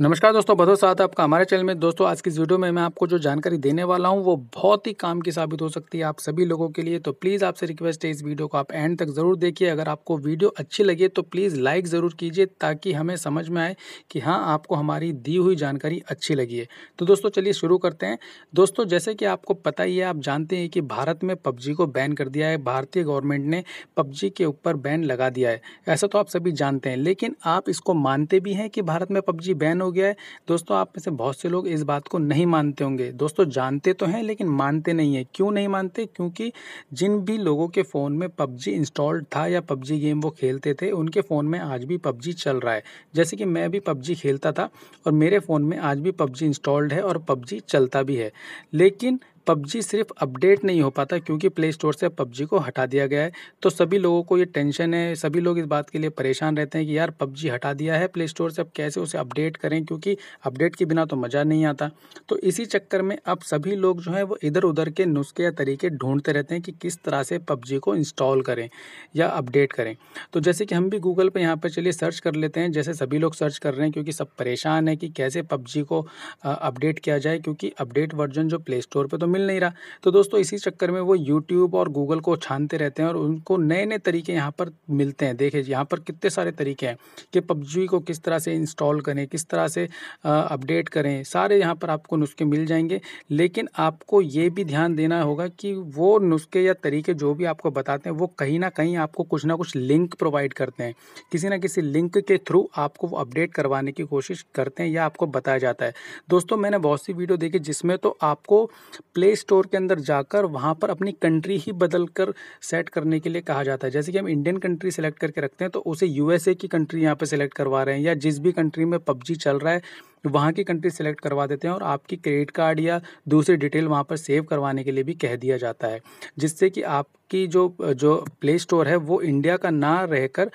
नमस्कार दोस्तों बहुत साथ आपका हमारे चैनल में दोस्तों आज की इस वीडियो में मैं आपको जो जानकारी देने वाला हूं वो बहुत ही काम की साबित हो सकती है आप सभी लोगों के लिए तो प्लीज़ आपसे रिक्वेस्ट है इस वीडियो को आप एंड तक ज़रूर देखिए अगर आपको वीडियो अच्छी लगे तो प्लीज़ लाइक ज़रूर कीजिए ताकि हमें समझ में आए कि हाँ आपको हमारी दी हुई जानकारी अच्छी लगी है तो दोस्तों चलिए शुरू करते हैं दोस्तों जैसे कि आपको पता ही है आप जानते हैं कि भारत में पबजी को बैन कर दिया है भारतीय गवर्नमेंट ने पबजी के ऊपर बैन लगा दिया है ऐसा तो आप सभी जानते हैं लेकिन आप इसको मानते भी हैं कि भारत में पबजी बैन हो गया है दोस्तों आप में से बहुत से लोग इस बात को नहीं मानते होंगे दोस्तों जानते तो हैं लेकिन मानते नहीं है क्यों नहीं मानते क्योंकि जिन भी लोगों के फ़ोन में पबजी इंस्टॉल्ड था या पबजी गेम वो खेलते थे उनके फ़ोन में आज भी पबजी चल रहा है जैसे कि मैं भी पबजी खेलता था और मेरे फ़ोन में आज भी पबजी इंस्टॉल्ड है और पबजी चलता भी है लेकिन पबजी सिर्फ अपडेट नहीं हो पाता क्योंकि प्ले स्टोर से पबजी को हटा दिया गया है तो सभी लोगों को ये टेंशन है सभी लोग इस बात के लिए परेशान रहते हैं कि यार पबजी हटा दिया है प्ले स्टोर से अब कैसे उसे अपडेट करें क्योंकि अपडेट के बिना तो मज़ा नहीं आता तो इसी चक्कर में अब सभी लोग जो हैं वो इधर उधर के नुस्खे या तरीके ढूंढते रहते हैं कि किस तरह से पबजी को इंस्टॉल करें या अपडेट करें तो जैसे कि हम भी गूगल पर यहाँ पर चलिए सर्च कर लेते हैं जैसे सभी लोग सर्च कर रहे हैं क्योंकि सब परेशान है कि कैसे पबजी को अपडेट किया जाए क्योंकि अपडेट वर्जन जो प्ले स्टोर पर तो मिल नहीं रहा तो दोस्तों इसी चक्कर में वो यूट्यूब और गूगल को छानते रहते हैं और उनको नए नए तरीके यहाँ पर मिलते हैं देखिए यहाँ पर कितने सारे तरीके हैं कि पबजी को किस तरह से इंस्टॉल करें किस तरह से अपडेट करें सारे यहाँ पर आपको नुस्खे मिल जाएंगे लेकिन आपको ये भी ध्यान देना होगा कि वो नुस्खे या तरीके जो भी आपको बताते हैं वो कहीं ना कहीं आपको कुछ ना कुछ लिंक प्रोवाइड करते हैं किसी ना किसी लिंक के थ्रू आपको अपडेट करवाने की कोशिश करते हैं या आपको बताया जाता है दोस्तों मैंने बहुत सी वीडियो देखी जिसमें तो आपको प्ले स्टोर के अंदर जाकर वहाँ पर अपनी कंट्री ही बदल कर सेट करने के लिए कहा जाता है जैसे कि हम इंडियन कंट्री सेलेक्ट करके रखते हैं तो उसे यूएसए की कंट्री यहाँ पर सेलेक्ट करवा रहे हैं या जिस भी कंट्री में पबजी चल रहा है वहाँ की कंट्री सेलेक्ट करवा देते हैं और आपकी क्रेडिट कार्ड या दूसरी डिटेल वहाँ पर सेव करवाने के लिए भी कह दिया जाता है जिससे कि आप जो जो प्ले स्टोर है वो इंडिया का ना रहकर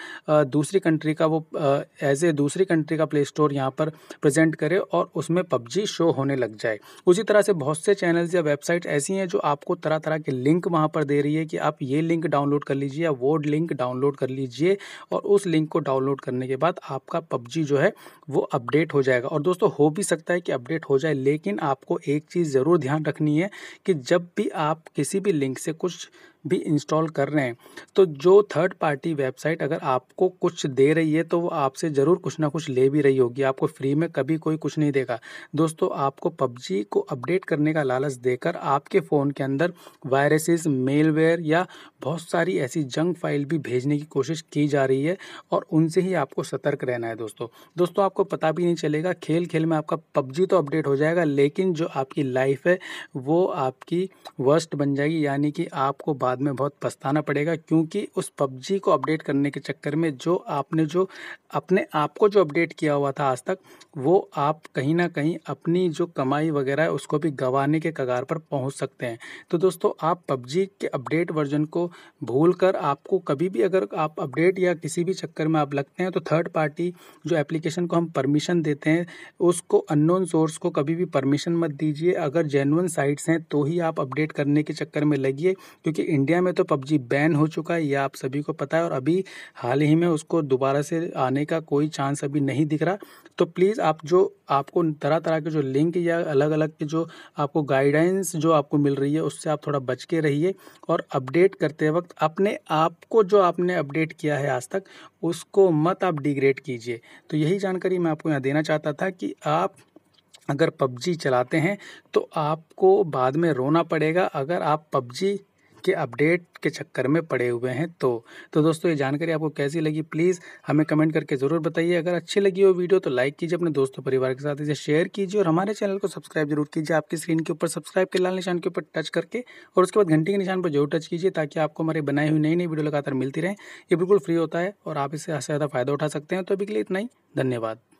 दूसरी कंट्री का वो एज ए दूसरी कंट्री का प्ले स्टोर यहाँ पर प्रेजेंट करे और उसमें पबजी शो होने लग जाए उसी तरह से बहुत से चैनल्स या वेबसाइट ऐसी हैं जो आपको तरह तरह के लिंक वहाँ पर दे रही है कि आप ये लिंक डाउनलोड कर लीजिए या वो लिंक डाउनलोड कर लीजिए और उस लिंक को डाउनलोड करने के बाद आपका पबजी जो है वो अपडेट हो जाएगा और दोस्तों दोस्तों हो भी सकता है कि अपडेट हो जाए लेकिन आपको एक चीज़ ज़रूर ध्यान रखनी है कि जब भी आप किसी भी लिंक से कुछ भी इंस्टॉल कर रहे हैं तो जो थर्ड पार्टी वेबसाइट अगर आपको कुछ दे रही है तो वो आपसे ज़रूर कुछ ना कुछ ले भी रही होगी आपको फ्री में कभी कोई कुछ नहीं देगा दोस्तों आपको पबजी को अपडेट करने का लालच देकर आपके फ़ोन के अंदर वायरसेस मेलवेयर या बहुत सारी ऐसी जंग फाइल भी भेजने की कोशिश की जा रही है और उनसे ही आपको सतर्क रहना है दोस्तों दोस्तों आपको पता भी नहीं चलेगा खेल खेल में आपका पबजी तो अपडेट हो जाएगा लेकिन जो आपकी लाइफ है वो आपकी वर्स्ट बन जाएगी यानी कि आपको बाद बाद में बहुत पछताना पड़ेगा क्योंकि उस पबजी को अपडेट करने के चक्कर में जो आपने जो अपने आप को जो अपडेट किया हुआ था आज तक वो आप कहीं ना कहीं अपनी जो कमाई वगैरह है उसको भी गंवाने के कगार पर पहुंच सकते हैं तो दोस्तों आप पबजी के अपडेट वर्जन को भूल कर आपको कभी भी अगर आप अपडेट या किसी भी चक्कर में आप लगते हैं तो थर्ड पार्टी जो एप्लीकेशन को हम परमिशन देते हैं उसको अननोन सोर्स को कभी भी परमिशन मत दीजिए अगर जेनुअन साइट्स हैं तो ही आप अपडेट करने के चक्कर में लगिए क्योंकि इंडिया में तो पबजी बैन हो चुका है यह आप सभी को पता है और अभी हाल ही में उसको दोबारा से आने का कोई चांस अभी नहीं दिख रहा तो प्लीज़ आप जो आपको तरह तरह के जो लिंक या अलग अलग के जो आपको गाइडेंस जो आपको मिल रही है उससे आप थोड़ा बच के रहिए और अपडेट करते वक्त अपने आप को जो आपने अपडेट किया है आज तक उसको मत आप डिग्रेड कीजिए तो यही जानकारी मैं आपको यहाँ देना चाहता था कि आप अगर पबजी चलाते हैं तो आपको बाद में रोना पड़ेगा अगर आप पबजी के अपडेट के चक्कर में पड़े हुए हैं तो तो दोस्तों ये जानकारी आपको कैसी लगी प्लीज़ हमें कमेंट करके ज़रूर बताइए अगर अच्छी लगी हो वीडियो तो लाइक कीजिए अपने दोस्तों परिवार के साथ इसे शेयर कीजिए और हमारे चैनल को सब्सक्राइब जरूर कीजिए आपकी स्क्रीन के ऊपर सब्सक्राइब के लाल निशान के ऊपर टच करके और उसके बाद घंटी के निशान पर जरूर टच कीजिए ताकि आपको हमारी बनाई हुई नई नई वीडियो लगातार मिलती रहे ये बिल्कुल फ्री होता है और आप इससे ज़्यादा फ़ायदा उठा सकते हैं तो अभी के लिए इतना ही धन्यवाद